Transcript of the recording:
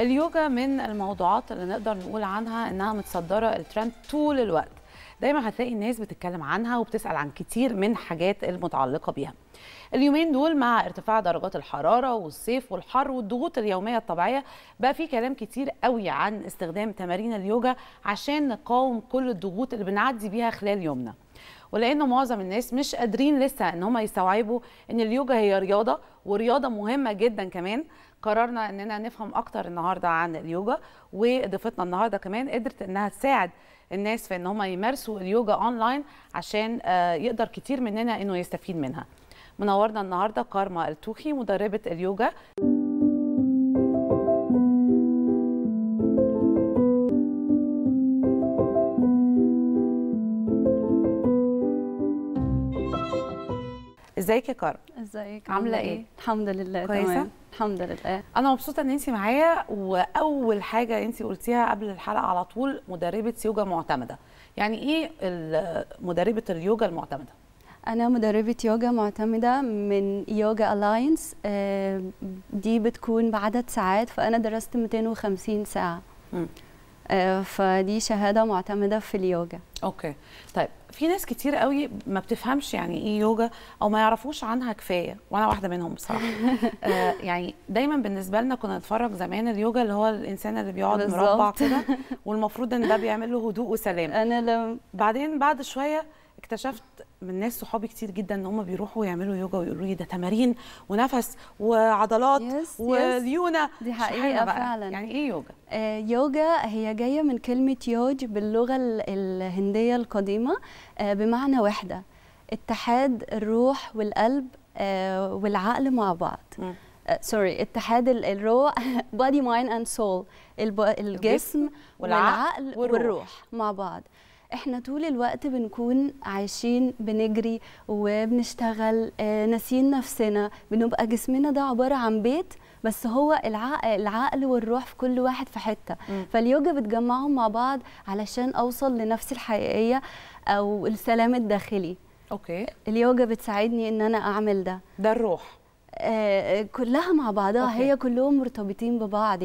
اليوجا من الموضوعات اللي نقدر نقول عنها انها متصدره الترند طول الوقت دايما هتلاقي الناس بتتكلم عنها وبتسال عن كتير من حاجات المتعلقه بيها اليومين دول مع ارتفاع درجات الحراره والصيف والحر والضغوط اليوميه الطبيعيه بقى في كلام كتير قوي عن استخدام تمارين اليوجا عشان نقاوم كل الضغوط اللي بنعدي بيها خلال يومنا ولان معظم الناس مش قادرين لسه ان هم يستوعبوا ان اليوجا هي رياضه ورياضه مهمه جدا كمان قررنا اننا نفهم اكتر النهارده عن اليوجا وضيفتنا النهارده كمان قدرت انها تساعد الناس في ان هم يمارسوا اليوجا اونلاين عشان آه، يقدر كتير مننا انه يستفيد منها منورنا النهارده كارما التوخي مدربه اليوجا ازيك يا كارم ازيك عامله ايه؟, ايه الحمد لله كويسه تمام. الحمد لله انا مبسوطه ان انت معايا واول حاجه انت قلتيها قبل الحلقه على طول مدربه يوجا معتمده يعني ايه مدربه اليوجا المعتمده أنا مدربة يوجا معتمدة من يوجا ألاينس آه، دي بتكون بعدد ساعات فأنا درست 250 ساعة م. آه، فدي شهاده معتمده في اليوجا اوكي طيب في ناس كتير قوي ما بتفهمش يعني ايه يوجا او ما يعرفوش عنها كفايه وانا واحده منهم بصراحه آه يعني دايما بالنسبه لنا كنا نتفرج زمان اليوجا اللي هو الانسان اللي بيقعد مربع كده والمفروض ان ده بيعمل له هدوء وسلام انا لم بعدين بعد شويه اكتشفت من ناس صحابي كتير جدا ان هم بيروحوا يعملوا يوجا ويقولوا لي ده تمارين ونفس وعضلات يس وليونه دي حقيقه بقى. فعلا يعني ايه يوجا؟ آه يوجا هي جايه من كلمه يوج باللغه الهنديه القديمه آه بمعنى وحده اتحاد الروح والقلب آه والعقل مع بعض م. سوري آه، اتحاد الروح بادي مايند اند سول الجسم والعقل والروح, والروح مع بعض احنا طول الوقت بنكون عايشين بنجري وبنشتغل آه، ناسيين نفسنا بنبقى جسمنا ده عباره عن بيت بس هو العقل, العقل والروح في كل واحد في حته فاليوجا بتجمعهم مع بعض علشان اوصل لنفسي الحقيقيه او السلام الداخلي اوكي اليوجا بتساعدني ان انا اعمل ده ده الروح آه, آه، كلها مع بعضها أوكي. هي كلهم مرتبطين ببعض